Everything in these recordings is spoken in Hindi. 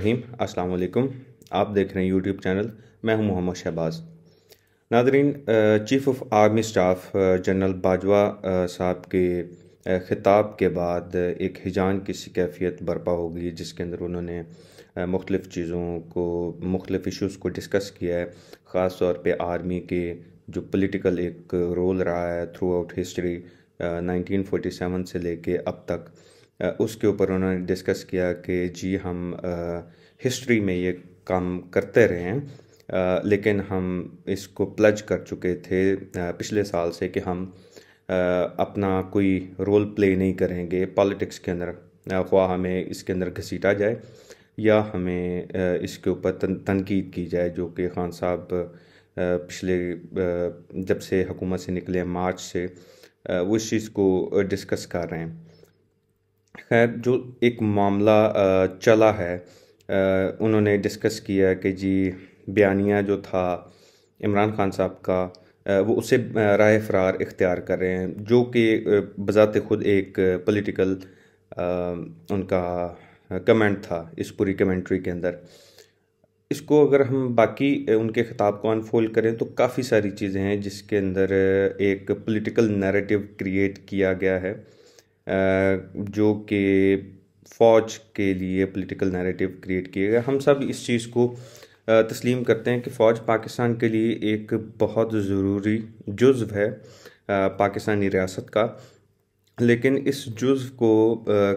रहीम अस्सलाम वालेकुम आप देख रहे हैं यूट्यूब चैनल मैं हूं Mohammad Shahbaz Nadreen chief of army staff general Bajwa साहब के खिताब के बाद एक हिजान की कैफियत बर्पा होगी जिसके अंदर उन्होंने मुख्तलिफ़ चीज़ों को मुख्तलिफ़ इशूज़ को डिस्कस किया है ख़ास तौर पर आर्मी के जो पोलिटिकल एक रोल रहा है throughout history nineteen forty seven से लेके अब तक उसके ऊपर उन्होंने डिस्कस किया कि जी हम हिस्ट्री में ये काम करते रहे हैं लेकिन हम इसको प्लज कर चुके थे पिछले साल से कि हम अपना कोई रोल प्ले नहीं करेंगे पॉलिटिक्स के अंदर ख्वा हमें इसके अंदर घसीटा जाए या हमें इसके ऊपर तनकीद की जाए जो कि खान साहब पिछले जब से हुकूमत से निकले मार्च से वो इस चीज़ को डिस्कस कर रहे हैं खैर जो एक मामला चला है उन्होंने डिस्कस किया कि जी बयानिया जो था इमरान खान साहब का वो उसे राय फरार इख्तियार कर रहे हैं जो कि बज़ात खुद एक पॉलिटिकल उनका कमेंट था इस पूरी कमेंट्री के अंदर इसको अगर हम बाकी उनके ख़िताब को अनफोल्ड करें तो काफ़ी सारी चीज़ें हैं जिसके अंदर एक पॉलिटिकल नैरेटिव क्रिएट किया गया है जो कि फौज के लिए पॉलिटिकल नैरेटिव क्रिएट किए गए हम सब इस चीज़ को तस्लीम करते हैं कि फ़ौज पाकिस्तान के लिए एक बहुत ज़रूरी जुज्व है पाकिस्तानी रियासत का लेकिन इस जुज्व को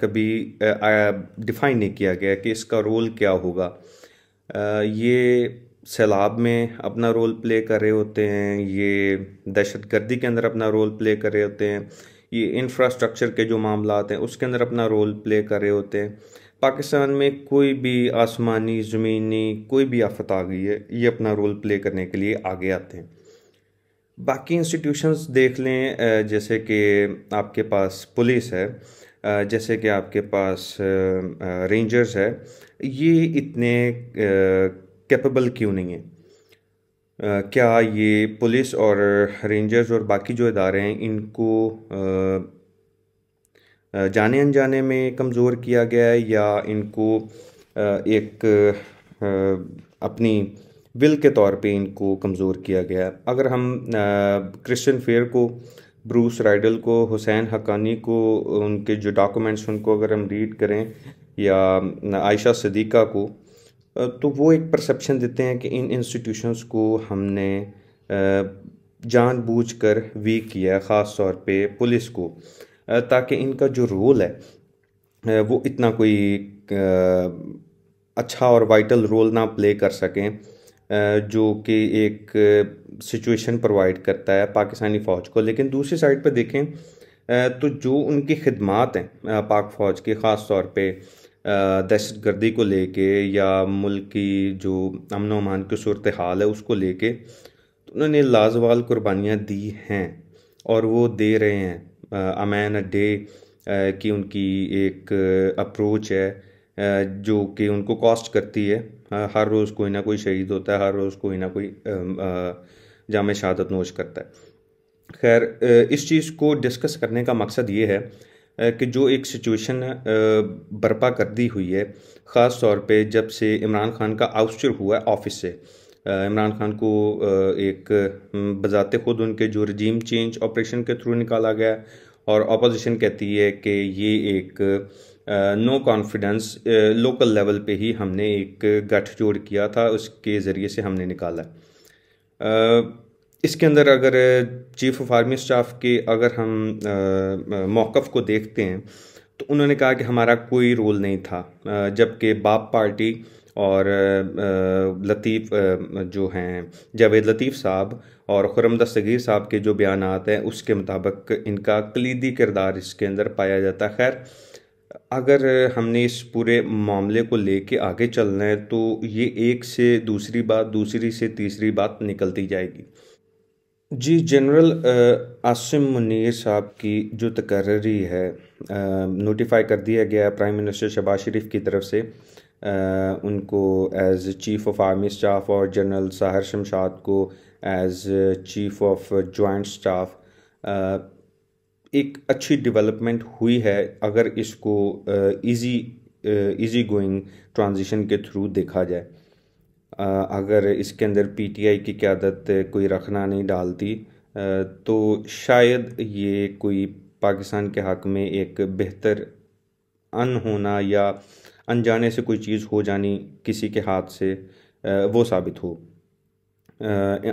कभी डिफ़ाइन नहीं किया गया कि इसका रोल क्या होगा ये सैलाब में अपना रोल प्ले कर रहे होते हैं ये दहशत गर्दी के अंदर अपना रोल प्ले कर रहे होते हैं ये इंफ्रास्ट्रक्चर के जो मामला हैं उसके अंदर अपना रोल प्ले कर रहे होते हैं पाकिस्तान में कोई भी आसमानी ज़मीनी कोई भी आफत आ गई है ये अपना रोल प्ले करने के लिए आगे आते हैं बाकी इंस्टीट्यूशंस देख लें जैसे कि आपके पास पुलिस है जैसे कि आपके पास रेंजर्स है ये इतने कैपेबल क्यों नहीं है क्या ये पुलिस और रेंजर्स और बाकी जो इदारे हैं इनको जाने अनजाने में कमज़ोर किया गया है या इनको एक अपनी विल के तौर पे इनको कमज़ोर किया गया है अगर हम क्रिश्चियन फेयर को ब्रूस राइडल को हुसैन हकानी को उनके जो डॉक्यूमेंट्स उनको अगर हम रीड करें या आयशा सदीक़ा को तो वो एक परसेप्शन देते हैं कि इन इंस्टीट्यूशंस को हमने जानबूझकर वीक किया ख़ास तौर पे पुलिस को ताकि इनका जो रोल है वो इतना कोई अच्छा और वाइटल रोल ना प्ले कर सकें जो कि एक सिचुएशन प्रोवाइड करता है पाकिस्तानी फ़ौज को लेकिन दूसरी साइड पर देखें तो जो उनकी खदमात हैं पाक फ़ौज की ख़ास तौर पर दहशत गर्दी को लेके या मुल्क की जो अमन अमान की सूरत हाल है उसको लेके तो उन्होंने लाजवाल कुर्बानियाँ दी हैं और वो दे रहे हैं अमैन डे की उनकी एक अप्रोच है जो कि उनको कॉस्ट करती है हर रोज़ कोई ना कोई शहीद होता है हर रोज़ कोई ना कोई जाम शहादत नोश करता है खैर इस चीज़ को डिस्कस करने का मकसद ये है कि जो एक सिचुएशन बर्पा कर दी हुई है ख़ास तौर पे जब से इमरान खान का आउस्चर हुआ है ऑफिस से इमरान खान को एक बजाते खुद उनके जो रजीम चेंज ऑपरेशन के थ्रू निकाला गया और अपोजिशन कहती है कि ये एक नो कॉन्फिडेंस लोकल लेवल पे ही हमने एक गठजोड़ किया था उसके ज़रिए से हमने निकाला इसके अंदर अगर चीफ ऑफ आर्मी स्टाफ के अगर हम मौक़ को देखते हैं तो उन्होंने कहा कि हमारा कोई रोल नहीं था जबकि बाप पार्टी और लतीफ़ जो हैं जावेद लतीफ़ साहब और खुरम दस्तगीर साहब के जो बयान हैं उसके मुताबिक इनका कलीदी किरदार इसके अंदर पाया जाता है खैर अगर हमने इस पूरे मामले को लेके आगे चलना है तो ये एक से दूसरी बात दूसरी से तीसरी बात निकलती जाएगी जी जनरल आसिम मुनीर साहब की जो तकर्री है नोटिफाई कर दिया गया प्राइम मिनिस्टर शबाज शरीफ की तरफ से आ, उनको as chief of army staff और जनरल साहर शमशाद को as chief of joint staff एक अच्छी डेवलपमेंट हुई है अगर इसको इजी इजी गोइंग ट्रांजिशन के थ्रू देखा जाए अगर इसके अंदर पीटीआई की क्यादत कोई रखना नहीं डालती तो शायद ये कोई पाकिस्तान के हक़ में एक बेहतर अन होना या अनजाने से कोई चीज़ हो जानी किसी के हाथ से वो साबित हो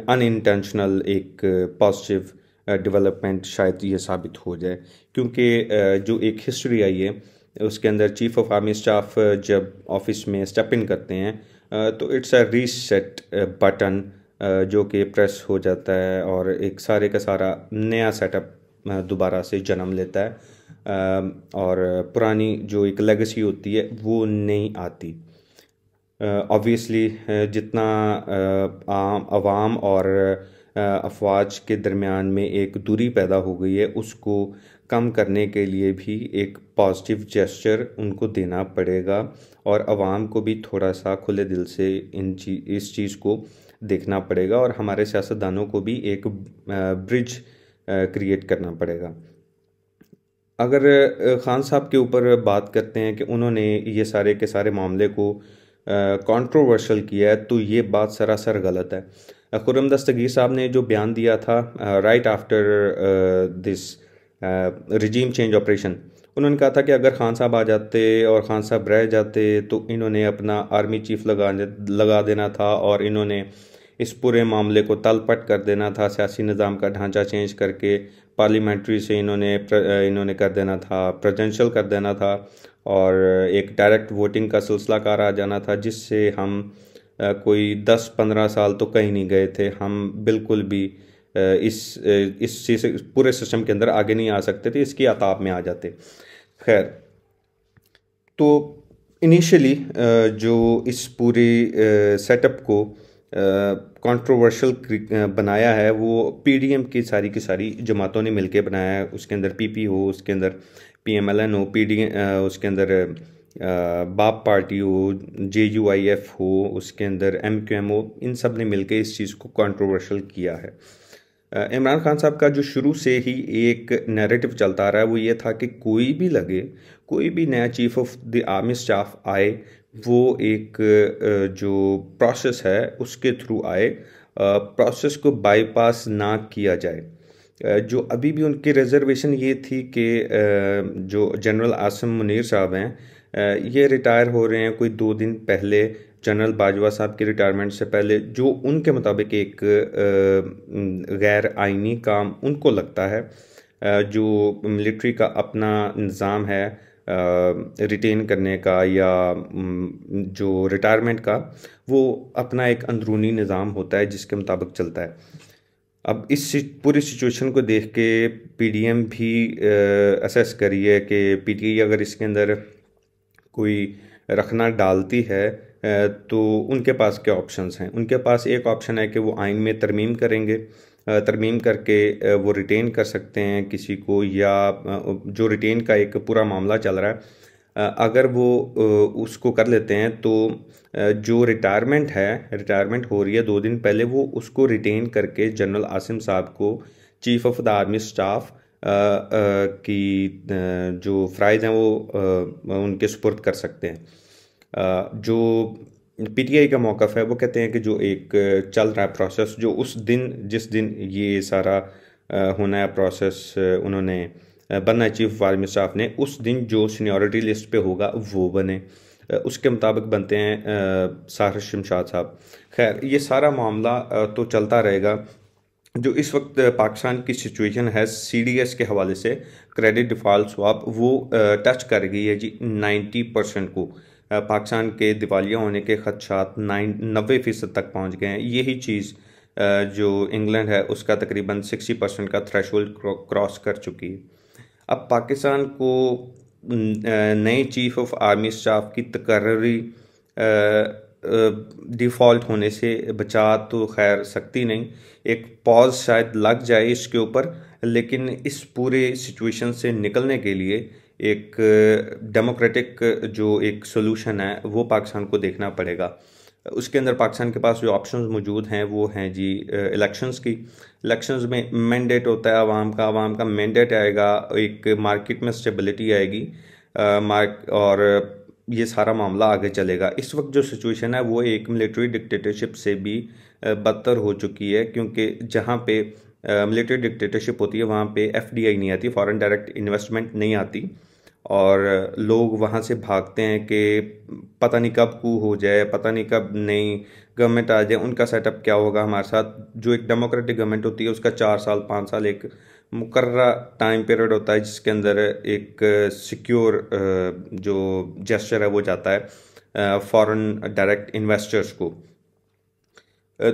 अन इंटेंशनल एक पॉजिटिव डेवलपमेंट शायद ये साबित हो जाए क्योंकि जो एक हिस्ट्री आई है उसके अंदर चीफ ऑफ आर्मी स्टाफ जब ऑफिस में स्टेप इन करते हैं तो इट्स अ रीसेट बटन जो कि प्रेस हो जाता है और एक सारे का सारा नया सेटअप दोबारा से जन्म लेता है और पुरानी जो एक लेगेसी होती है वो नहीं आती ऑब्वियसली जितना आम आवाम और अफवाज के दरमियान में एक दूरी पैदा हो गई है उसको कम करने के लिए भी एक पॉजिटिव जेस्चर उनको देना पड़ेगा और आवाम को भी थोड़ा सा खुले दिल से इन चीज इस चीज़ को देखना पड़ेगा और हमारे सियासतदानों को भी एक ब्रिज क्रिएट करना पड़ेगा अगर ख़ान साहब के ऊपर बात करते हैं कि उन्होंने ये सारे के सारे मामले को कंट्रोवर्शियल किया है तो ये बात सरासर गलत है खुरम दस्तगीर साहब ने जो बयान दिया था right after this regime change operation उन्होंने कहा था कि अगर खान साहब आ जाते और खान साहब रह जाते तो इन्होंने अपना आर्मी चीफ लगा लगा देना था और इन्होंने इस पूरे मामले को तलपट कर देना था सियासी निज़ाम का ढांचा चेंज करके पार्लियामेंट्री से इन्होंने इन्होंने कर देना था प्रजेंशल कर देना था और एक डायरेक्ट वोटिंग का सिलसिला कार आ जाना था जिससे हम कोई दस पंद्रह साल तो कहीं नहीं गए थे हम बिल्कुल भी इस इस चीज़ पूरे सिस्टम के अंदर आगे नहीं आ सकते थे इसकी अताप में आ जाते खैर तो इनिशियली जो इस पूरे सेटअप को कंट्रोवर्शियल बनाया है वो पीडीएम की सारी की सारी जमातों ने मिलके बनाया है उसके अंदर पीपी हो उसके अंदर पीएमएलएन हो डी उसके अंदर बाप पार्टी हो जे यू आई एफ हो उसके अंदर एम क्यू एम हो इन सब ने मिलकर इस चीज़ को कंट्रोवर्शियल किया है इमरान खान साहब का जो शुरू से ही एक नैरेटिव चलता रहा है वो ये था कि कोई भी लगे कोई भी नया chief of the army staff आए वो एक जो प्रोसेस है उसके थ्रू आए प्रोसेस को बाईपास ना किया जाए जो अभी भी उनकी रिजर्वेशन ये थी कि जो जनरल आसम मुनीर साहब हैं ये रिटायर हो रहे हैं कोई दो दिन पहले जनरल बाजवा साहब की रिटायरमेंट से पहले जो उनके मुताबिक एक गैर आइनी काम उनको लगता है जो मिलिट्री का अपना निज़ाम है रिटेन करने का या जो रिटायरमेंट का वो अपना एक अंदरूनी निज़ाम होता है जिसके मुताबिक चलता है अब इस पूरी सिचुएशन को देख के पीडीएम भी असेस करी है कि पीटीआई अगर इसके अंदर कोई रखना डालती है तो उनके पास क्या ऑप्शंस हैं उनके पास एक ऑप्शन है कि वो आइन में तरमीम करेंगे तरमीम करके वो रिटेन कर सकते हैं किसी को या जो रिटेन का एक पूरा मामला चल रहा है अगर वो उसको कर लेते हैं तो जो रिटायरमेंट है रिटायरमेंट हो रही है दो दिन पहले वो उसको रिटेन करके जनरल आसिम साहब को chief of the army staff की जो फ़्राइज़ हैं वो उनके सुपुर्द कर सकते हैं जो पीटीआई का मौका है वो कहते हैं कि जो एक चल रहा है प्रोसेस जो उस दिन जिस दिन ये सारा होना है प्रोसेस उन्होंने बनना चीफ आर्मी स्टाफ ने उस दिन जो सीनियरिटी लिस्ट पे होगा वो बने उसके मुताबिक बनते हैं साहर शमशाद साहब खैर ये सारा मामला तो चलता रहेगा जो इस वक्त पाकिस्तान की सिचुएशन है सीडीएस के हवाले से क्रेडिट डिफॉल्ट स्वाप वो टच कर गई है जी नाइन्टी परसेंट को पाकिस्तान के दिवालिया होने के खदशात नाइन नबे फ़ीसद तक पहुँच गए हैं यही चीज़ जो इंग्लैंड है उसका तकरीबन सिक्सटी परसेंट का थ्रेश क्रॉस कर चुकी है अब पाकिस्तान को नए चीफ ऑफ आर्मी स्टाफ की तकर्री डिफ़ॉल्ट होने से बचा तो खैर सकती नहीं एक पॉज शायद लग जाए इसके ऊपर लेकिन इस पूरे सिचुएशन से निकलने के लिए एक डेमोक्रेटिक जो एक सोल्यूशन है वो पाकिस्तान को देखना पड़ेगा उसके अंदर पाकिस्तान के पास जो ऑप्शंस मौजूद हैं वो हैं जी इलेक्शंस की इलेक्शंस में मैंडेट होता है आवाम का आवाम का मैंडेट आएगा एक मार्केट में स्टेबिलिटी आएगी मार्क और ये सारा मामला आगे चलेगा इस वक्त जो सिचुएशन है वो एक मिलिट्री डिक्टेटरशिप से भी बदतर हो चुकी है क्योंकि जहाँ पे मिलिट्री डिक्टेटरशिप होती है वहाँ पे एफडीआई नहीं आती फॉरेन डायरेक्ट इन्वेस्टमेंट नहीं आती और लोग वहाँ से भागते हैं कि पता नहीं कब कू हो जाए पता नहीं कब नई गवर्नमेंट आ जाए उनका सेटअप क्या होगा हमारे साथ जो एक डेमोक्रेटिक गवर्नमेंट होती है उसका चार साल पाँच साल एक मुकर टाइम पीरियड होता है जिसके अंदर एक सिक्योर जो जेस्चर है वो जाता है फॉरेन डायरेक्ट इन्वेस्टर्स को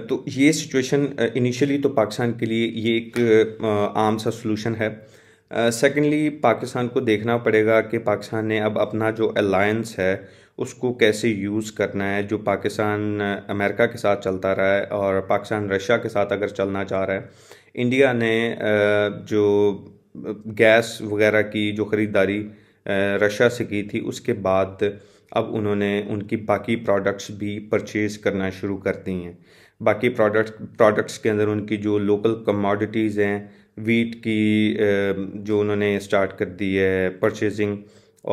तो ये सिचुएशन इनिशियली तो पाकिस्तान के लिए ये एक आम सा सोलूशन है सेकेंडली uh, पाकिस्तान को देखना पड़ेगा कि पाकिस्तान ने अब अपना जो अलायंस है उसको कैसे यूज़ करना है जो पाकिस्तान uh, अमेरिका के साथ चलता रहा है और पाकिस्तान रशिया के साथ अगर चलना चाह रहा है इंडिया ने uh, जो गैस uh, वगैरह की जो ख़रीदारी uh, रशिया से की थी उसके बाद अब उन्होंने उनकी बाकी प्रोडक्ट्स भी परचेज़ करना शुरू कर दी हैं बाकी प्रोडक्ट प्रोडक्ट्स के अंदर उनकी जो लोकल कमोडिटीज़ हैं वीट की जो उन्होंने स्टार्ट कर दी है परचेजिंग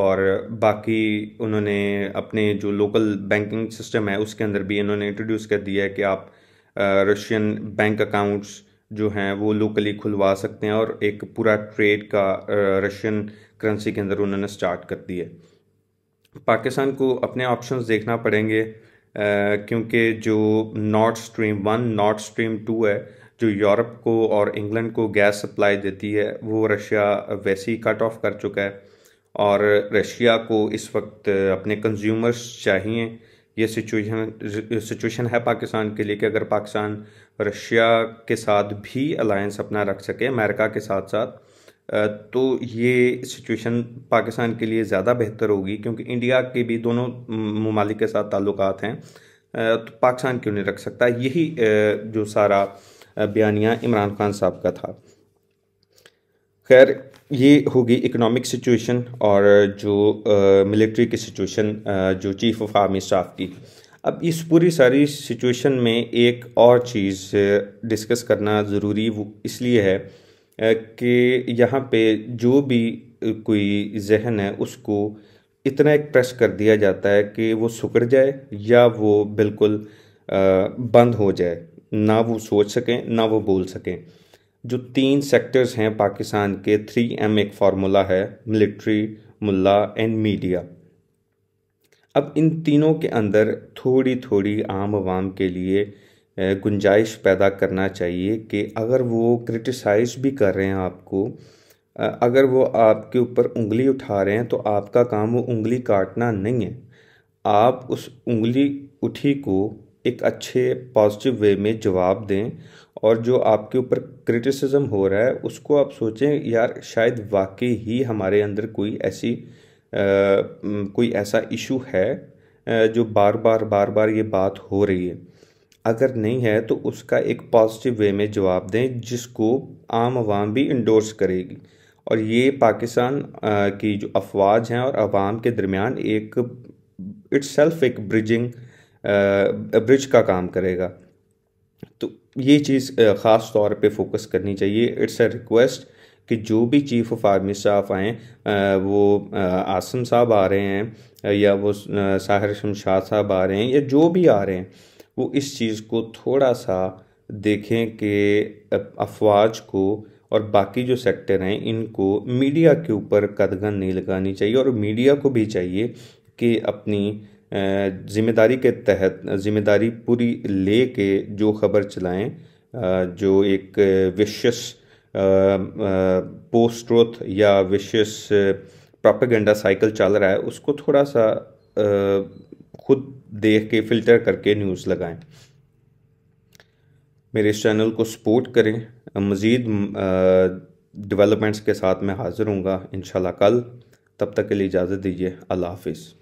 और बाकी उन्होंने अपने जो लोकल बैंकिंग सिस्टम है उसके अंदर भी इन्होंने इंट्रोड्यूस कर दिया है कि आप रशियन बैंक अकाउंट्स जो हैं वो लोकली खुलवा सकते हैं और एक पूरा ट्रेड का रशियन करेंसी के अंदर उन्होंने स्टार्ट कर दिया है पाकिस्तान को अपने ऑप्शंस देखना पड़ेंगे क्योंकि जो Nord Stream one Nord Stream two है जो यूरोप को और इंग्लैंड को गैस सप्लाई देती है वो रशिया वैसे ही कट ऑफ कर चुका है और रशिया को इस वक्त अपने कंज्यूमर्स चाहिए ये सिचुएशन सिचुएशन है पाकिस्तान के लिए कि अगर पाकिस्तान रशिया के साथ भी अलायंस अपना रख सके अमेरिका के साथ साथ तो ये सिचुएशन पाकिस्तान के लिए ज़्यादा बेहतर होगी क्योंकि इंडिया के भी दोनों ममालिक के साथ ताल्लुक हैं तो पाकिस्तान क्यों नहीं रख सकता यही जो सारा बयानिया इमरान खान साहब का था खैर ये होगी इकोनॉमिक सिचुएशन और जो मिलिट्री की सिचुएशन जो चीफ ऑफ आर्मी स्टाफ की अब इस पूरी सारी सिचुएशन में एक और चीज़ डिस्कस करना ज़रूरी इसलिए है कि यहाँ पे जो भी कोई जहन है उसको इतना एक प्रेस कर दिया जाता है कि वो सुकड़ जाए या वो बिल्कुल बंद हो जाए ना वो सोच सकें ना वो बोल सकें जो तीन सेक्टर्स हैं पाकिस्तान के थ्री एम एक फार्मूला है मिलिट्री मुल्ला एंड मीडिया अब इन तीनों के अंदर थोड़ी थोड़ी आम आवाम के लिए गुंजाइश पैदा करना चाहिए कि अगर वो क्रिटिसाइज भी कर रहे हैं आपको अगर वो आपके ऊपर उंगली उठा रहे हैं तो आपका काम वो उंगली काटना नहीं है आप उस उंगली उठी को एक अच्छे पॉजिटिव वे में जवाब दें और जो आपके ऊपर क्रिटिसिज्म हो रहा है उसको आप सोचें यार शायद वाकई ही हमारे अंदर कोई ऐसी आ, कोई ऐसा इशू है जो बार बार बार बार ये बात हो रही है अगर नहीं है तो उसका एक पॉजिटिव वे में जवाब दें जिसको आम आवाम भी इंडोर्स करेगी और ये पाकिस्तान की जो अफवाज हैं और आवाम के दरमियान एक इट्स सेल्फ एक ब्रिजिंग ब्रिज का काम करेगा तो ये चीज़ ख़ास तौर पे फोकस करनी चाहिए इट्स अ रिक्वेस्ट कि जो भी चीफ ऑफ आर्मी स्टाफ आएँ वो आसम साहब आ रहे हैं या वो साहिर शमशाद साहब आ रहे हैं या जो भी आ रहे हैं वो इस चीज़ को थोड़ा सा देखें कि अफवाज को और बाकी जो सेक्टर हैं इनको मीडिया के ऊपर कदगन नहीं लगानी चाहिए और मीडिया को भी चाहिए कि अपनी ज़िम्मेदारी के तहत ज़िम्मेदारी पूरी ले के जो ख़बर चलाएं जो एक विशेष पोस्ट ट्रोथ या विशेष प्रोपेगेंडा साइकिल चल रहा है उसको थोड़ा सा खुद देख के फ़िल्टर करके न्यूज़ लगाएं मेरे इस चैनल को सपोर्ट करें मज़ीद डेवलपमेंट्स के साथ मैं हाज़िर हूँगा इन कल तब तक के लिए इजाज़त दीजिए अल्लाह हाफिज़